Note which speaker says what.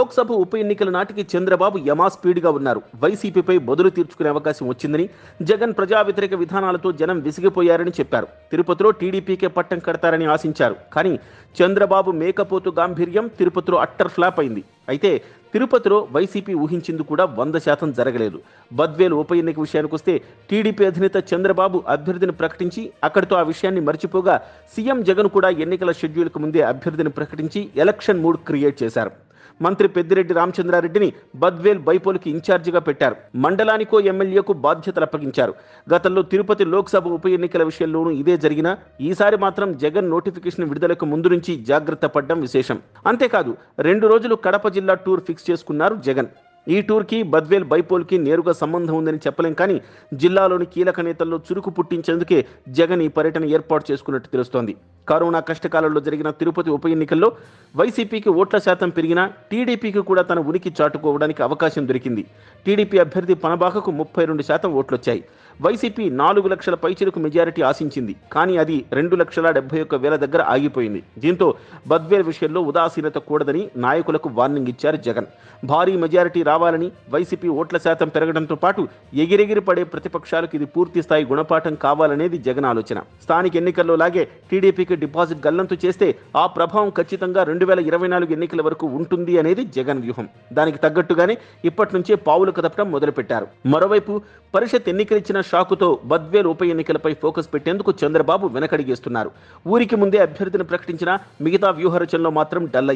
Speaker 1: లోక్సభ ఉప ఎన్నికల నాటికి చంద్రబాబు యమా స్పీడ్గా ఉన్నారు వైసీపీపై బదులు తీర్చుకునే అవకాశం వచ్చిందని జగన్ ప్రజా వ్యతిరేక విధానాలతో జనం విసిగిపోయారని చెప్పారు తిరుపతిలో టీడీపీకే పట్టం కడతారని ఆశించారు కానీ చంద్రబాబు మేకపోతు గాంభీర్యం తిరుపతిలో అట్టర్ ఫ్లాప్ అయింది అయితే తిరుపతిలో వైసీపీ ఊహించింది కూడా వంద శాతం జరగలేదు బద్వేలు ఉప ఎన్నిక విషయానికి వస్తే టీడీపీ అధినేత చంద్రబాబు అభ్యర్థిని ప్రకటించి అక్కడితో ఆ విషయాన్ని మర్చిపోగా సీఎం జగన్ కూడా ఎన్నికల షెడ్యూల్కు ముందే అభ్యర్థిని ప్రకటించి ఎలక్షన్ మూడ్ క్రియేట్ చేశారు మంత్రి పెద్దిరెడ్డి రామచంద్రారెడ్డిని బద్వేల్ బైపోలికి ఇన్ఛార్జిగా పెట్టారు మండలానికో ఎమ్మెల్యేకు బాధ్యతలు అప్పగించారు గతంలో తిరుపతి లోక్సభ ఉప ఎన్నికల విషయంలోనూ ఇదే జరిగినా ఈసారి మాత్రం జగన్ నోటిఫికేషన్ విడుదలకు ముందు నుంచి జాగ్రత్త పడడం విశేషం అంతేకాదు రెండు రోజులు కడప జిల్లా టూర్ ఫిక్స్ చేసుకున్నారు జగన్ ఈ టూర్కి బద్వేల్ బైపోల్కి నేరుగా సంబంధం ఉందని చెప్పలేం కానీ జిల్లాలోని కీలక నేతల్లో చురుకు పుట్టించేందుకే జగన్ ఈ పర్యటన ఏర్పాటు చేసుకున్నట్టు తెలుస్తోంది కరోనా కష్టకాలంలో జరిగిన తిరుపతి ఉప ఎన్నికల్లో వైసీపీకి ఓట్ల శాతం పెరిగినా టీడీపీకి కూడా తన ఉనికి చాటుకోవడానికి అవకాశం దొరికింది టీడీపీ అభ్యర్థి పనబాకకు ముప్పై రెండు శాతం ఓట్లొచ్చాయి వైసీపీ నాలుగు లక్షల పైచిలకు మెజారిటీ ఆశించింది కానీ అది రెండు లక్షల డెబ్బై ఒక్క వేల దగ్గర ఆగిపోయింది దీంతో బద్వేల్ విషయంలో ఉదాసీనత కూడదని నాయకులకు వార్నింగ్ ఇచ్చారు జగన్ భారీ మెజారిటీ రావాలని వైసీపీ ఓట్ల శాతం పెరగడంతో పాటు ఎగిరెగిరి పడే ప్రతిపక్షాలకు ఇది పూర్తి స్థాయి గుణపాఠం కావాలనేది జగన్ ఆలోచన స్థానిక ఎన్నికల్లో లాగే టీడీపీకి డిపాజిట్ గల్లంతు చేస్తే ఆ ప్రభావం ఖచ్చితంగా రెండు వేల ఇరవై నాలుగు ఎన్నికల వరకు ఉంటుంది అనేది జగన్ వ్యూహం దానికి తగ్గట్టుగానే ఇప్పటి నుంచే పావులు కదపడం మొదలుపెట్టారు మరోవైపు పరిషత్ ఎన్నికలిచ్చిన షాకుతో బద్వేల్ ఉప ఎన్నికలపై ఫోకస్ పెట్టేందుకు చంద్రబాబు వెనకడిగేస్తున్నారు ఊరికి ముందే అభ్యర్థిని ప్రకటించిన మిగతా వ్యూహ రచనలో మాత్రం డల్